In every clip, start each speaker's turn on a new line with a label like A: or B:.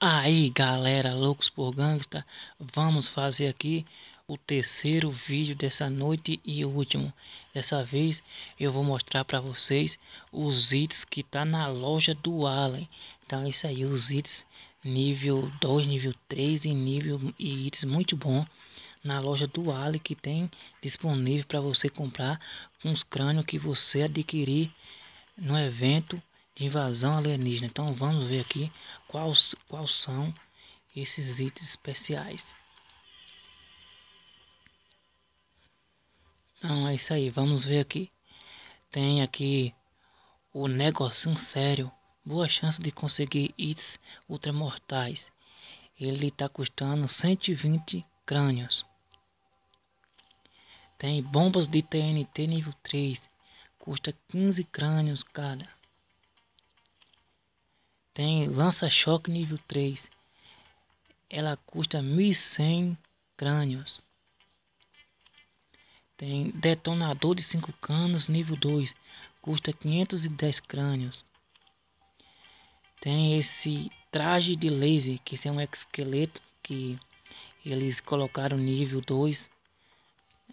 A: Aí galera, loucos por gangsta, vamos fazer aqui o terceiro vídeo dessa noite e último. Dessa vez eu vou mostrar para vocês os itens que tá na loja do Allen. Então é isso aí, os itens nível 2, nível 3 e nível e itens muito bom na loja do Allen que tem disponível para você comprar com os crânios que você adquirir no evento de invasão alienígena. Então vamos ver aqui quais, quais são esses itens especiais. Então é isso aí, vamos ver aqui. Tem aqui o negocinho sério. Boa chance de conseguir hits ultramortais. Ele está custando 120 crânios. Tem bombas de TNT nível 3. Custa 15 crânios cada. Tem lança-choque nível 3. Ela custa 1.100 crânios. Tem detonador de 5 canos nível 2. Custa 510 crânios. Tem esse traje de laser, que é um esqueleto que eles colocaram nível 2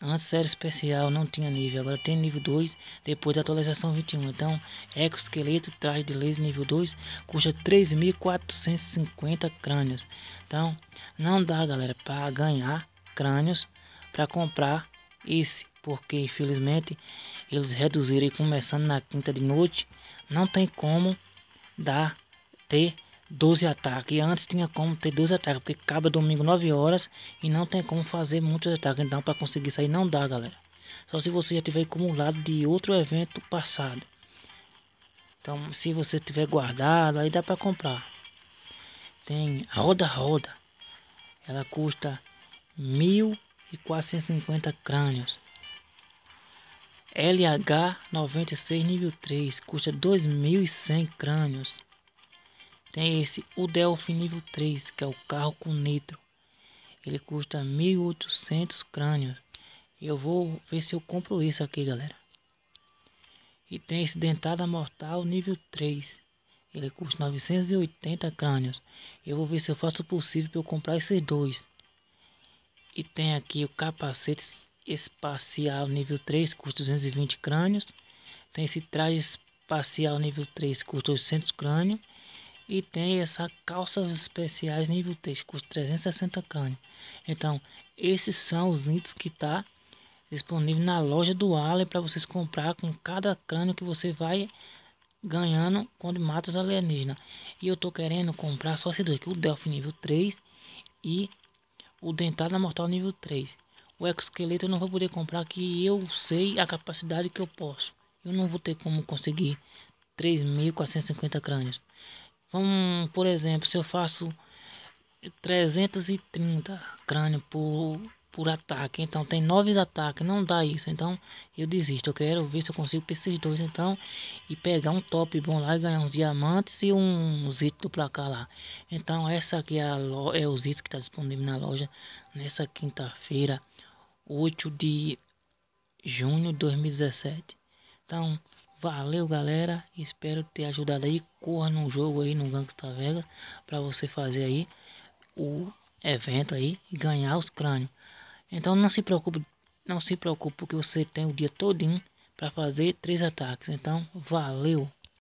A: Antes era especial não tinha nível, agora tem nível 2 depois da atualização 21. Então, exoesqueleto, traje de laser nível 2 custa 3.450 crânios. Então, não dá, galera, para ganhar crânios para comprar esse, porque infelizmente eles reduziram e começando na quinta de noite, não tem como dar ter 12 ataques. E antes tinha como ter 12 ataques, porque acaba domingo 9 horas e não tem como fazer muitos ataques. Então para conseguir sair não dá, galera. Só se você já tiver acumulado de outro evento passado. Então se você tiver guardado, aí dá para comprar. Tem roda roda. Ela custa 1450 crânios. LH96 nível 3 custa 2100 crânios. Tem esse, o Delphi nível 3, que é o carro com nitro. Ele custa 1.800 crânios. Eu vou ver se eu compro isso aqui, galera. E tem esse dentada mortal nível 3. Ele custa 980 crânios. Eu vou ver se eu faço o possível para eu comprar esses dois. E tem aqui o capacete espacial nível 3, custa 220 crânios. Tem esse traje espacial nível 3, custa 800 crânios. E tem essas calças especiais nível 3, custa 360 cane. Então, esses são os itens que tá disponível na loja do Alien para vocês comprar com cada crânio que você vai ganhando quando mata os alienígenas. E eu tô querendo comprar só esses dois, aqui é o Delphi nível 3 e o Dentada Mortal nível 3. O exoesqueleto eu não vou poder comprar que eu sei a capacidade que eu posso. Eu não vou ter como conseguir 3.450 crânios. Vamos, por exemplo, se eu faço 330 crânio por, por ataque, então tem 9 ataques, não dá isso, então eu desisto. Eu quero ver se eu consigo esses dois, então, e pegar um top bom lá e ganhar uns diamantes e um zito do placar lá. Então, essa aqui é, loja, é o que está disponível na loja nessa quinta-feira, 8 de junho de 2017. Então, Valeu, galera. Espero ter ajudado aí. Corra num jogo aí no Gangsta Vegas para você fazer aí o evento aí e ganhar os crânios. Então não se preocupe, não se preocupe porque você tem o dia todinho para fazer três ataques. Então, valeu.